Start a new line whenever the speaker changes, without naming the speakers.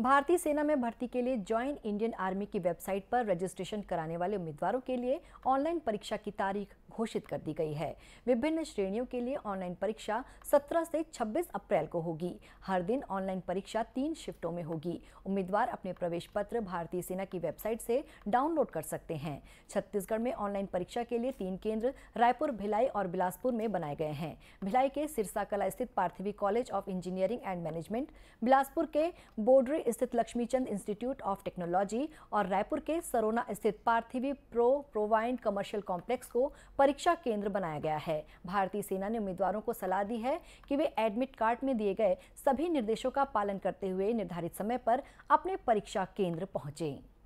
भारतीय सेना में भर्ती के लिए ज्वाइन इंडियन आर्मी की वेबसाइट पर रजिस्ट्रेशन कराने वाले उम्मीदवारों के लिए ऑनलाइन परीक्षा की तारीख घोषित कर दी गई है विभिन्न श्रेणियों के लिए ऑनलाइन परीक्षा 17 से 26 अप्रैल को होगी हर दिन ऑनलाइन परीक्षा तीन शिफ्टों में होगी उम्मीदवार अपने प्रवेश पत्र भारतीय सेना की वेबसाइट से डाउनलोड कर सकते हैं छत्तीसगढ़ में ऑनलाइन परीक्षा के लिए तीन केंद्र रायपुर भिलाई और बिलासपुर में बनाए गए हैं भिलाई के सिरसा कला स्थित Parthivi college of engineering and management Bilaspur के बोडरी स्थित लक्ष्मीचंद इंस्टीट्यूट ऑफ टेक्नोलॉजी और रायपुर के सरोना स्थित पार्थिवी प्रो प्रोवाइंड कमर्शियल कॉम्प्लेक्स को परीक्षा केंद्र बनाया गया है भारतीय सेना ने उम्मीदवारों को सलाह दी है कि वे एडमिट कार्ड में दिए गए सभी निर्देशों का पालन करते हुए निर्धारित समय पर अपने परीक्षा केंद्र पहुंचें